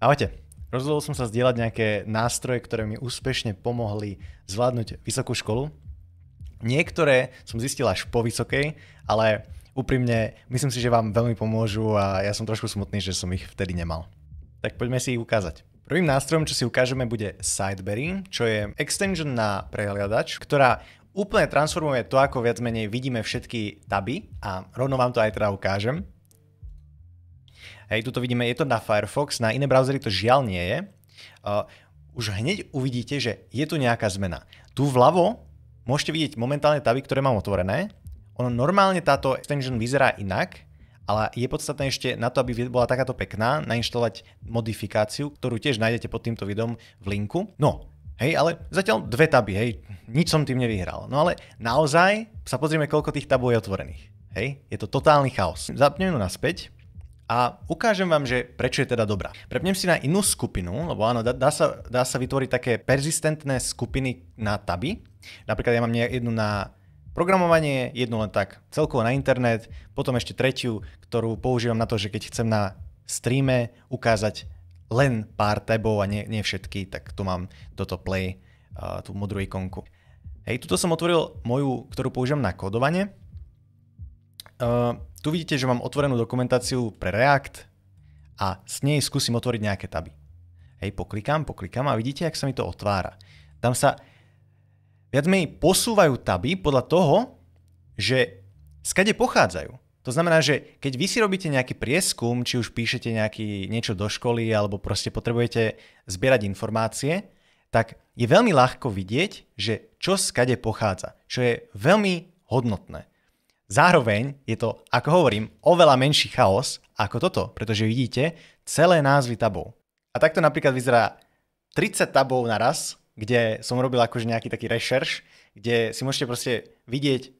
Ahojte. Rozhodol som sa zdieľať nejaké nástroje, ktoré mi úspešne pomohli zvládnuť vysokú školu. Niektoré som zistil až po vysokej, ale úprimne myslím si, že vám veľmi pomôžu a ja som trošku smutný, že som ich vtedy nemal. Tak poďme si ich ukázať. Prvým nástrojom, čo si ukážeme, bude Sideberry, čo je extension na prehliadač, ktorá úplne transformuje to, ako viac menej vidíme všetky taby a rovno vám to aj teda ukážem. Hej, tu to vidíme, je to na Firefox, na iné browsery to žiaľ nie je. Uh, už hneď uvidíte, že je tu nejaká zmena. Tu vľavo môžete vidieť momentálne taby, ktoré mám otvorené. Ono normálne táto extension vyzerá inak, ale je podstatné ešte na to, aby bola takáto pekná, nainštalovať modifikáciu, ktorú tiež nájdete pod týmto videom v linku. No, hej, ale zatiaľ dve taby, hej, nič som tým nevyhral. No ale naozaj sa pozrieme, koľko tých tabov je otvorených. Hej, je to totálny chaos. Zapneme ju naspäť a ukážem vám, že prečo je teda dobrá. Prepnem si na inú skupinu, lebo áno, dá, dá, sa, dá sa vytvoriť také persistentné skupiny na taby. Napríklad ja mám jednu na programovanie, jednu len tak celkovo na internet, potom ešte tretiu, ktorú používam na to, že keď chcem na streame ukázať len pár tabov a nie, nie všetky, tak tu mám toto play, tú modrú ikonku. Hej, tuto som otvoril moju, ktorú používam na kodovanie Uh, tu vidíte, že mám otvorenú dokumentáciu pre React a s nej skúsim otvoriť nejaké taby. Hej, poklikám, poklikám a vidíte, ak sa mi to otvára. Tam sa viac menej posúvajú taby podľa toho, že skade pochádzajú. To znamená, že keď vy si robíte nejaký prieskum, či už píšete nejaký, niečo do školy alebo proste potrebujete zbierať informácie, tak je veľmi ľahko vidieť, že čo skade pochádza, čo je veľmi hodnotné. Zároveň je to, ako hovorím, oveľa menší chaos ako toto, pretože vidíte celé názvy tabov. A takto napríklad vyzerá 30 tabov naraz, kde som robil akože nejaký taký rešerš, kde si môžete proste vidieť,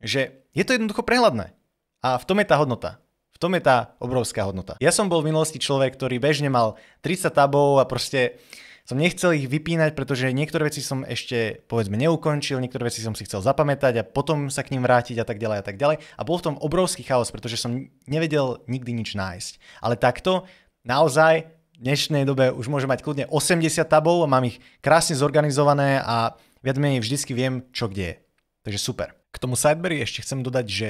že je to jednoducho prehľadné. A v tom je tá hodnota. V tom je tá obrovská hodnota. Ja som bol v minulosti človek, ktorý bežne mal 30 tabov a proste som nechcel ich vypínať, pretože niektoré veci som ešte povedzme neukončil, niektoré veci som si chcel zapamätať a potom sa k ním vrátiť a tak ďalej a tak ďalej. A bol v tom obrovský chaos, pretože som nevedel nikdy nič nájsť. Ale takto naozaj v dnešnej dobe už môžem mať kľudne 80 tabov a mám ich krásne zorganizované a viac menej vždycky viem, čo kde je. Takže super. K tomu Sideberry ešte chcem dodať, že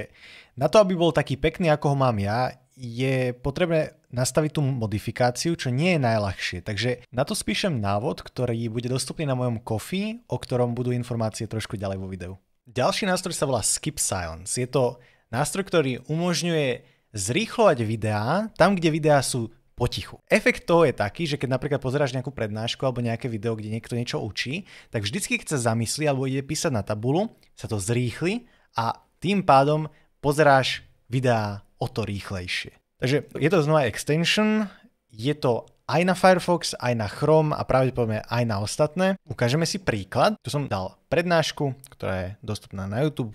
na to, aby bol taký pekný, ako ho mám ja, je potrebné nastaviť tú modifikáciu, čo nie je najľahšie. Takže na to spíšem návod, ktorý bude dostupný na mojom kofi, o ktorom budú informácie trošku ďalej vo videu. Ďalší nástroj sa volá Skip Silence. Je to nástroj, ktorý umožňuje zrýchlovať videá tam, kde videá sú potichu. Efekt toho je taký, že keď napríklad pozeráš nejakú prednášku alebo nejaké video, kde niekto niečo učí, tak vždycky, keď sa zamyslí alebo ide písať na tabulu, sa to zrýchli a tým pádom pozeráš videá o to rýchlejšie. Takže je to znova extension, je to aj na Firefox, aj na Chrome a pravdepodobne aj na ostatné. Ukážeme si príklad. Tu som dal prednášku, ktorá je dostupná na YouTube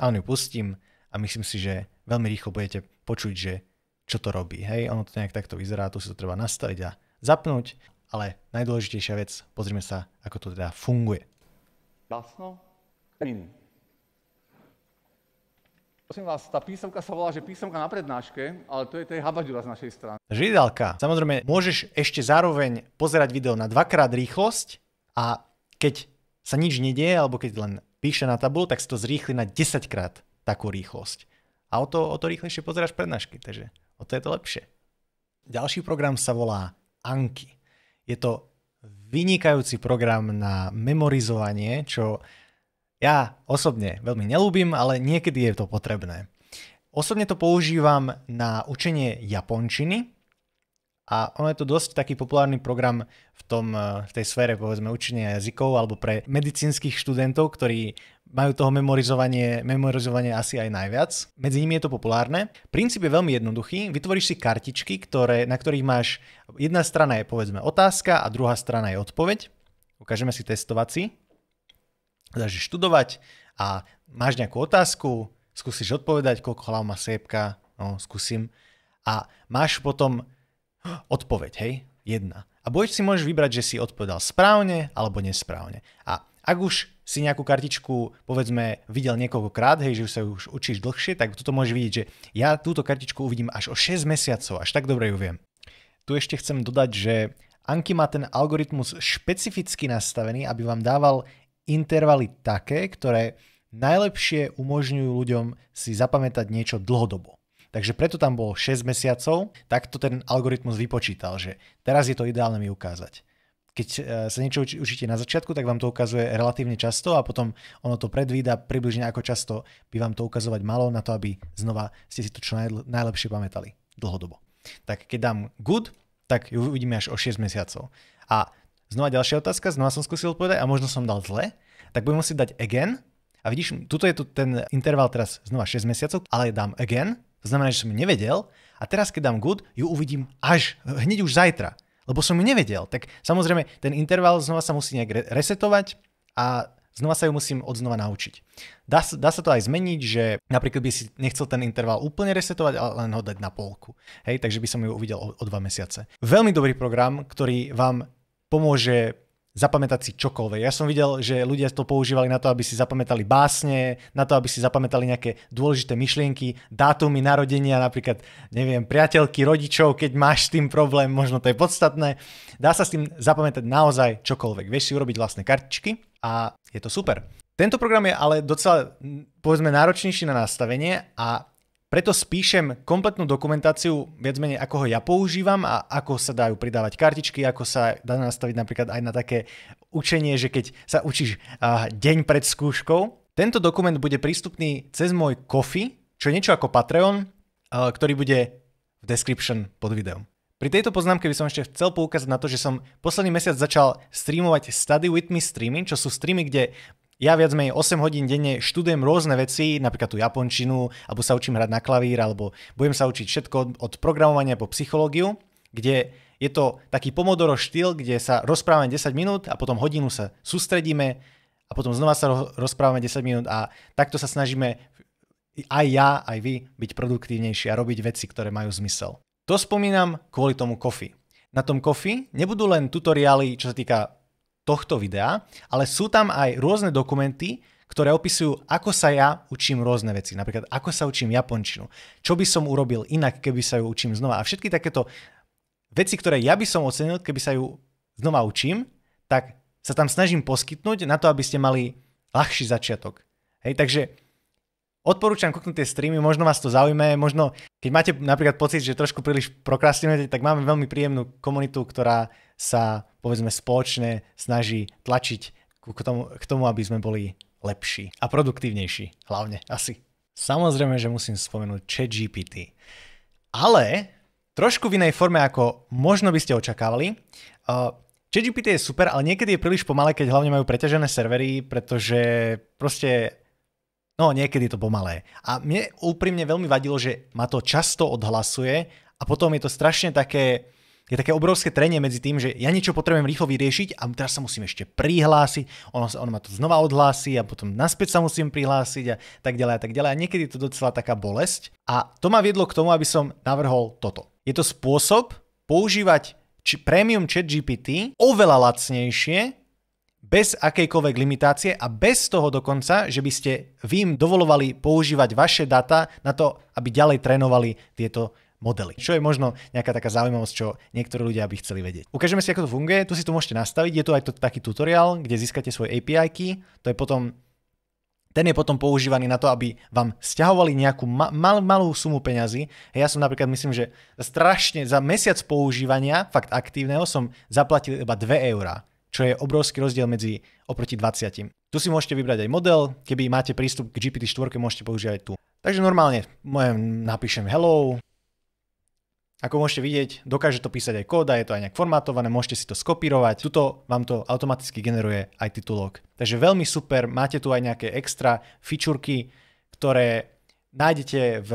a on ju pustím a myslím si, že veľmi rýchlo budete počuť, že čo to robí. Hej, ono to nejak takto vyzerá, tu si to treba nastaviť a zapnúť, ale najdôležitejšia vec, pozrime sa, ako to teda funguje. Jasno? Prosím vás, tá písomka sa volá, že písomka na prednáške, ale to je tej habaďura z našej strany. Židalka. Samozrejme, môžeš ešte zároveň pozerať video na dvakrát rýchlosť a keď sa nič nedieje, alebo keď len píše na tabulu, tak si to zrýchli na 10 krát takú rýchlosť. A o to, o to rýchlejšie pozeráš prednášky, takže o to je to lepšie. Ďalší program sa volá Anki. Je to vynikajúci program na memorizovanie, čo ja osobne veľmi nelúbim, ale niekedy je to potrebné. Osobne to používam na učenie japončiny a ono je to dosť taký populárny program v, tom, eh, v tej sfére povedzme učenia jazykov alebo pre medicínskych študentov, ktorí majú toho memorizovanie, memorizovanie asi aj najviac. Medzi nimi je to populárne. Princíp je veľmi jednoduchý. Vytvoríš si kartičky, ktoré, na ktorých máš... Jedna strana je povedzme otázka a druhá strana je odpoveď. Ukážeme si testovací začneš študovať a máš nejakú otázku, skúsiš odpovedať, koľko hlav má sliepka, no, skúsim. A máš potom odpoveď, hej, jedna. A buď si môžeš vybrať, že si odpovedal správne alebo nesprávne. A ak už si nejakú kartičku, povedzme, videl niekoľkokrát, hej, že už sa už učíš dlhšie, tak toto môžeš vidieť, že ja túto kartičku uvidím až o 6 mesiacov, až tak dobre ju viem. Tu ešte chcem dodať, že Anki má ten algoritmus špecificky nastavený, aby vám dával intervaly také, ktoré najlepšie umožňujú ľuďom si zapamätať niečo dlhodobo. Takže preto tam bolo 6 mesiacov, tak to ten algoritmus vypočítal, že teraz je to ideálne mi ukázať. Keď e, sa niečo učíte na začiatku, tak vám to ukazuje relatívne často a potom ono to predvída približne ako často by vám to ukazovať malo na to, aby znova ste si to čo najlepšie pamätali dlhodobo. Tak keď dám good, tak ju uvidíme až o 6 mesiacov. A Znova ďalšia otázka, znova som skúsil odpovedať a možno som dal zle, tak budem musieť dať again. A vidíš, tuto je tu ten interval teraz znova 6 mesiacov, ale dám again, to znamená, že som ju nevedel a teraz, keď dám good, ju uvidím až, hneď už zajtra, lebo som ju nevedel. Tak samozrejme, ten interval znova sa musí nejak resetovať a znova sa ju musím odznova naučiť. Dá, dá sa to aj zmeniť, že napríklad by si nechcel ten interval úplne resetovať, ale len ho dať na polku. Hej, takže by som ju uvidel o, o dva mesiace. Veľmi dobrý program, ktorý vám pomôže zapamätať si čokoľvek. Ja som videl, že ľudia to používali na to, aby si zapamätali básne, na to, aby si zapamätali nejaké dôležité myšlienky, dátumy narodenia, napríklad, neviem, priateľky, rodičov, keď máš s tým problém, možno to je podstatné. Dá sa s tým zapamätať naozaj čokoľvek. Vieš si urobiť vlastné kartičky a je to super. Tento program je ale docela, povedzme, náročnejší na nastavenie a preto spíšem kompletnú dokumentáciu viac menej, ako ho ja používam a ako sa dajú pridávať kartičky, ako sa dá nastaviť napríklad aj na také učenie, že keď sa učíš uh, deň pred skúškou. Tento dokument bude prístupný cez môj Kofi, čo je niečo ako Patreon, uh, ktorý bude v description pod videom. Pri tejto poznámke by som ešte chcel poukázať na to, že som posledný mesiac začal streamovať Study With Me streamy, čo sú streamy, kde ja viac menej 8 hodín denne študujem rôzne veci, napríklad tú japončinu, alebo sa učím hrať na klavír, alebo budem sa učiť všetko od programovania po psychológiu, kde je to taký pomodoro štýl, kde sa rozprávame 10 minút a potom hodinu sa sústredíme a potom znova sa rozprávame 10 minút a takto sa snažíme aj ja, aj vy byť produktívnejší a robiť veci, ktoré majú zmysel. To spomínam kvôli tomu kofi. Na tom kofi nebudú len tutoriály, čo sa týka tohto videa, ale sú tam aj rôzne dokumenty, ktoré opisujú, ako sa ja učím rôzne veci. Napríklad, ako sa učím japončinu, čo by som urobil inak, keby sa ju učím znova. A všetky takéto veci, ktoré ja by som ocenil, keby sa ju znova učím, tak sa tam snažím poskytnúť na to, aby ste mali ľahší začiatok. Hej, takže Odporúčam kúknúť tie streamy, možno vás to zaujme, možno keď máte napríklad pocit, že trošku príliš prokrastinujete, tak máme veľmi príjemnú komunitu, ktorá sa povedzme spoločne snaží tlačiť k tomu, k tomu aby sme boli lepší a produktívnejší hlavne asi. Samozrejme, že musím spomenúť GPT. Ale trošku v inej forme, ako možno by ste očakávali. Uh, ChatGPT je super, ale niekedy je príliš pomalé, keď hlavne majú preťažené servery, pretože proste No, niekedy je to pomalé. A mne úprimne veľmi vadilo, že ma to často odhlasuje a potom je to strašne také, je také obrovské trenie medzi tým, že ja niečo potrebujem rýchlo vyriešiť a teraz sa musím ešte prihlásiť, ono, ono ma to znova odhlási a potom naspäť sa musím prihlásiť a tak ďalej a tak ďalej. A niekedy je to docela taká bolesť. A to ma viedlo k tomu, aby som navrhol toto. Je to spôsob používať či premium chat GPT oveľa lacnejšie bez akejkoľvek limitácie a bez toho dokonca, že by ste vy im dovolovali používať vaše data na to, aby ďalej trénovali tieto modely. Čo je možno nejaká taká zaujímavosť, čo niektorí ľudia by chceli vedieť. Ukážeme si, ako to funguje. Tu si to môžete nastaviť. Je tu aj to, taký tutoriál, kde získate svoje API key. To je potom ten je potom používaný na to, aby vám stiahovali nejakú ma- mal- malú sumu peňazí. Ja som napríklad, myslím, že strašne za mesiac používania, fakt aktívneho, som zaplatil iba 2 eurá čo je obrovský rozdiel medzi oproti 20. Tu si môžete vybrať aj model, keby máte prístup k GPT-4, môžete použiť aj tu. Takže normálne napíšem hello, ako môžete vidieť, dokáže to písať aj kód a je to aj nejak formátované, môžete si to skopírovať. Tuto vám to automaticky generuje aj titulok. Takže veľmi super, máte tu aj nejaké extra fičurky, ktoré nájdete v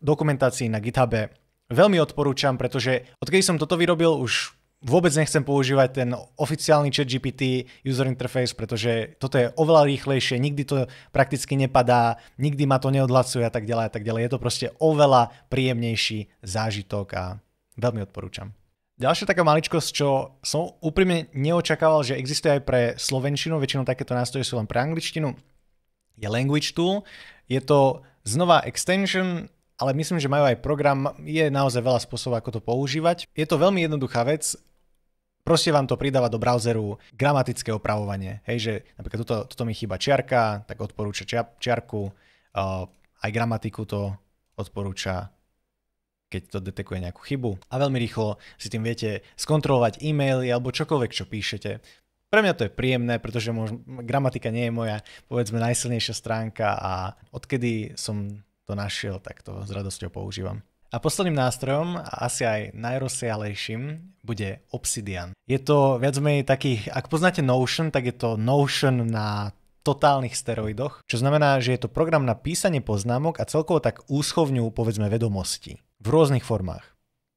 dokumentácii na GitHube. Veľmi odporúčam, pretože odkedy som toto vyrobil, už vôbec nechcem používať ten oficiálny chat GPT user interface, pretože toto je oveľa rýchlejšie, nikdy to prakticky nepadá, nikdy ma to neodhlacuje a tak ďalej a tak ďalej. Je to proste oveľa príjemnejší zážitok a veľmi odporúčam. Ďalšia taká maličkosť, čo som úprimne neočakával, že existuje aj pre slovenčinu, väčšinou takéto nástroje sú len pre angličtinu, je Language Tool. Je to znova extension ale myslím, že majú aj program, je naozaj veľa spôsobov, ako to používať. Je to veľmi jednoduchá vec, Proste vám to pridáva do browseru gramatické opravovanie. Hej, že napríklad toto toto mi chýba čiarka, tak odporúča čia, čiarku. Uh, aj gramatiku to odporúča keď to detekuje nejakú chybu a veľmi rýchlo si tým viete skontrolovať e-maily alebo čokoľvek, čo píšete. Pre mňa to je príjemné, pretože mož, gramatika nie je moja, povedzme, najsilnejšia stránka a odkedy som to našiel, tak to s radosťou používam. A posledným nástrojom, a asi aj najrozsiahlejším, bude Obsidian. Je to viac menej takých, ak poznáte Notion, tak je to Notion na totálnych steroidoch, čo znamená, že je to program na písanie poznámok a celkovo tak úschovňu, povedzme, vedomostí v rôznych formách.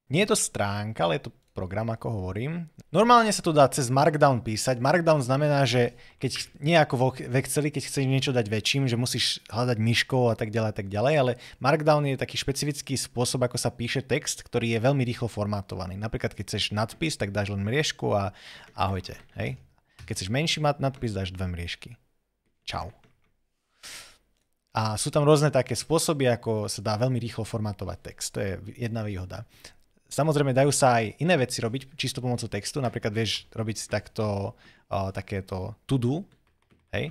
Nie je to stránka, ale je to program, ako hovorím. Normálne sa to dá cez Markdown písať. Markdown znamená, že keď ako v Exceli, keď chceš niečo dať väčším, že musíš hľadať myškou a tak ďalej a tak ďalej, ale Markdown je taký špecifický spôsob, ako sa píše text, ktorý je veľmi rýchlo formátovaný. Napríklad, keď chceš nadpis, tak dáš len mriežku a ahojte. Hej? Keď chceš menší nadpis, dáš dve mriežky. Čau. A sú tam rôzne také spôsoby, ako sa dá veľmi rýchlo formatovať text. To je jedna výhoda. Samozrejme, dajú sa aj iné veci robiť, čisto pomocou textu. Napríklad vieš robiť si takto, uh, takéto to-do, hej,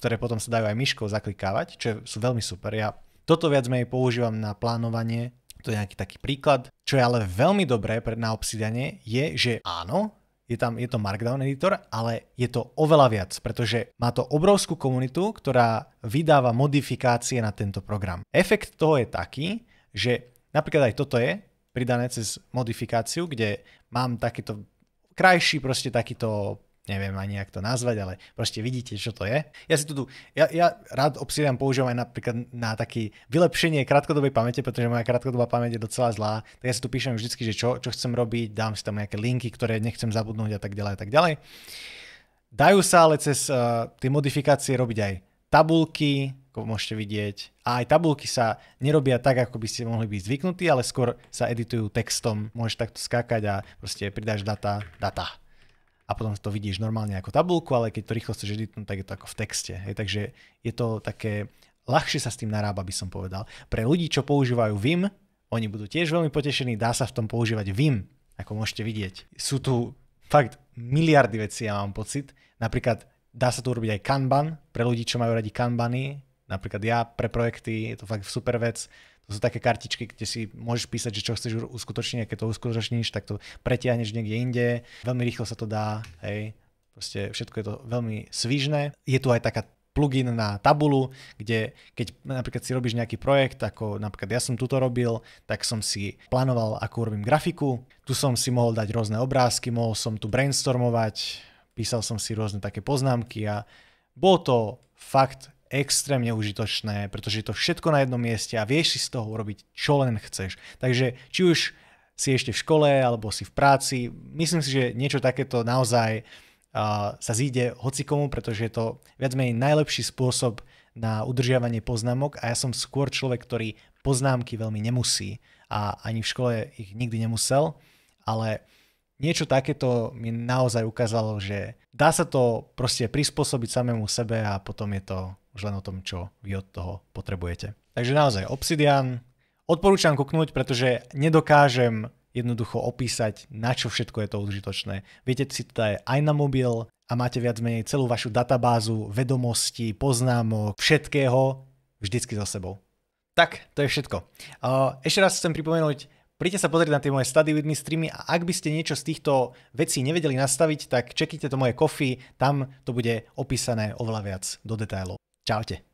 ktoré potom sa dajú aj myškou zaklikávať, čo sú veľmi super. Ja toto viac menej používam na plánovanie, to je nejaký taký príklad. Čo je ale veľmi dobré pre, na Obsidiane je, že áno, je tam je to Markdown editor, ale je to oveľa viac, pretože má to obrovskú komunitu, ktorá vydáva modifikácie na tento program. Efekt toho je taký, že napríklad aj toto je, pridané cez modifikáciu, kde mám takýto krajší proste takýto neviem ani jak to nazvať, ale proste vidíte, čo to je. Ja si tu, tu ja, ja rád Obsidian používam aj napríklad na také vylepšenie krátkodobej pamäte, pretože moja krátkodobá pamäť je docela zlá, tak ja si tu píšem vždycky, že čo, čo chcem robiť, dám si tam nejaké linky, ktoré nechcem zabudnúť a tak ďalej a tak ďalej. Dajú sa ale cez uh, tie modifikácie robiť aj tabulky, ako môžete vidieť. A aj tabulky sa nerobia tak, ako by ste mohli byť zvyknutí, ale skôr sa editujú textom. Môžeš takto skákať a proste pridáš data, data. A potom to vidíš normálne ako tabulku, ale keď to rýchlo chceš editnúť, tak je to ako v texte. Hej, takže je to také, ľahšie sa s tým narába, by som povedal. Pre ľudí, čo používajú Vim, oni budú tiež veľmi potešení, dá sa v tom používať Vim, ako môžete vidieť. Sú tu fakt miliardy vecí, ja mám pocit. Napríklad Dá sa tu urobiť aj kanban pre ľudí, čo majú radi kanbany. Napríklad ja pre projekty, je to fakt super vec. To sú také kartičky, kde si môžeš písať, že čo chceš uskutočniť, a keď to uskutočníš, tak to pretiahneš niekde inde. Veľmi rýchlo sa to dá, hej. Proste všetko je to veľmi svižné. Je tu aj taká plugin na tabulu, kde keď napríklad si robíš nejaký projekt, ako napríklad ja som tuto robil, tak som si plánoval, ako urobím grafiku. Tu som si mohol dať rôzne obrázky, mohol som tu brainstormovať, písal som si rôzne také poznámky a bolo to fakt extrémne užitočné, pretože je to všetko na jednom mieste a vieš si z toho urobiť čo len chceš. Takže či už si ešte v škole alebo si v práci, myslím si, že niečo takéto naozaj uh, sa zíde hocikomu, pretože je to viac menej najlepší spôsob na udržiavanie poznámok a ja som skôr človek, ktorý poznámky veľmi nemusí a ani v škole ich nikdy nemusel, ale niečo takéto mi naozaj ukázalo, že dá sa to proste prispôsobiť samému sebe a potom je to už len o tom, čo vy od toho potrebujete. Takže naozaj Obsidian odporúčam kuknúť, pretože nedokážem jednoducho opísať, na čo všetko je to užitočné. Viete si to aj, aj na mobil a máte viac menej celú vašu databázu vedomostí, poznámok, všetkého vždycky za sebou. Tak, to je všetko. Ešte raz chcem pripomenúť, Príďte sa pozrieť na tie moje study with me streamy a ak by ste niečo z týchto vecí nevedeli nastaviť, tak čekajte to moje kofy, tam to bude opísané oveľa viac do detailov. Čaute.